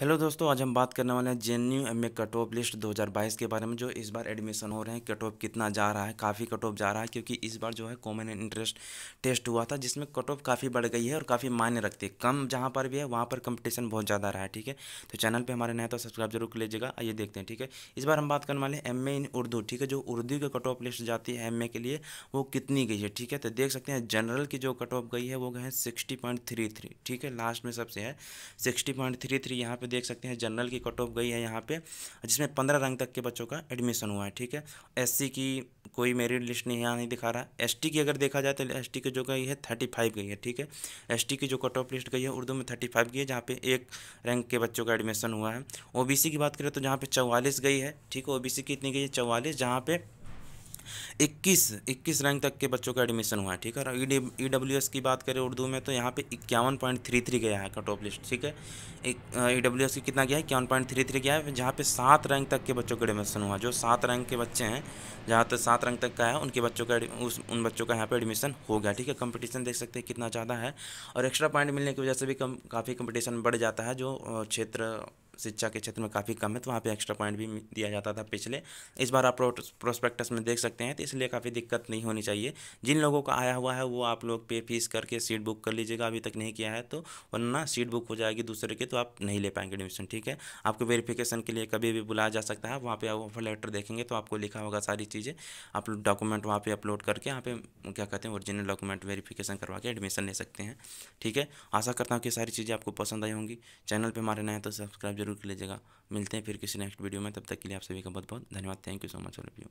hello दोस्तों आज हम बात करने वाले हैं J N U M A cut off list दो के बारे में जो इस बार एडमिशन हो रहे हैं कट ऑफ कितना जा रहा है काफ़ी कट ऑफ जा रहा है क्योंकि इस बार जो है कॉमन इंटरेस्ट टेस्ट हुआ था जिसमें कट ऑफ काफ़ी बढ़ गई है और काफ़ी मायने रखती है कम जहाँ पर भी है वहाँ पर कंपटीशन बहुत ज़्यादा रहा है ठीक है तो चैनल पर हमारे नए तो सब्सक्राइब जरूर कर लीजिएगा आइए देखते हैं ठीक है इस बार हम बात करने वाले हैं एम इन उर्दू ठीक है जो उर्दू की कट ऑफ लिस्ट जाती है एम के लिए वो कितनी गई है ठीक है तो देख सकते हैं जनरल की जो कट ऑफ गई है वो गए हैं सिक्सटी ठीक है लास्ट में सबसे है सिक्सटी पॉइंट थ्री थ्री यहाँ पर देख सकते हैं जनरल की कट ऑफ गई है यहाँ पे जिसमें पंद्रह रैंक तक के बच्चों का एडमिशन हुआ है ठीक है एससी की कोई मेरिट लिस्ट नहीं यहाँ नहीं दिखा रहा एसटी की अगर देखा जाए तो एसटी की जो गई है थर्टी फाइव गई है ठीक है एसटी की जो कट ऑफ लिस्ट गई है उर्दू में थर्टी फाइव गई है जहाँ पे एक रैंक के बच्चों का एडमिशन हुआ है ओबीसी की बात करें तो जहाँ पे चौवालीस गई है ठीक है ओबीसी की इतनी गई है चौवालीस जहाँ पे इक्कीस इक्कीस रैंक तक के बच्चों का एडमिशन हुआ है ठीक है और ई डब्ल्यू एस की बात करें उर्दू में तो यहाँ पे इक्यावन पॉइंट थ्री थ्री गया है कट ऑफ लिस्ट ठीक है ई डब्ल्यू एस की कितना गया है इक्यावन पॉइंट थ्री थ्री गया है जहाँ पे सात रैंक तक के बच्चों का एडमिशन हुआ जो सात रैंक के बच्चे हैं जहाँ तक सात रैंक तक का है उनके बच्चों का उस उन बच्चों का यहाँ पर एडमिशन हो गया ठीक है कंपटीशन देख सकते हैं कितना ज़्यादा है और एक्स्ट्रा पॉइंट मिलने की वजह से भी कम काफ़ी कंपटीशन बढ़ जाता है जो क्षेत्र शिक्षा के क्षेत्र में काफ़ी कम है तो वहाँ पे एक्स्ट्रा पॉइंट भी दिया जाता था पिछले इस बार आप प्रोस्पेक्टस में देख सकते हैं तो इसलिए काफ़ी दिक्कत नहीं होनी चाहिए जिन लोगों का आया हुआ है वो आप लोग पे फीस करके सीट बुक कर लीजिएगा अभी तक नहीं किया है तो वरना सीट बुक हो जाएगी दूसरे की तो आप नहीं ले पाएंगे एडमिशन ठीक है आपको वेरीफिकेशन के लिए कभी भी बुलाया जा सकता है वहाँ पर आप ऑफर लेटर देखेंगे तो आपको लिखा होगा सारी चीज़ें आप डॉक्यूमेंट वहाँ पर अपलोड करके यहाँ पे क्या कहते हैं ओरिजिनल डॉक्यूमेंट वेरीफिकेशन करवा के एडमिशन ले सकते हैं ठीक है आशा करता हूँ कि सारी चीज़ें आपको पसंद आई होंगी चैनल पर हमारे नए तो सब्सक्राइब जरूर ज़रूर लीजिएगा मिलते हैं फिर किसी नेक्स्ट वीडियो में तब तक के लिए आप सभी का बहुत बहुत धन्यवाद thank you so much all of you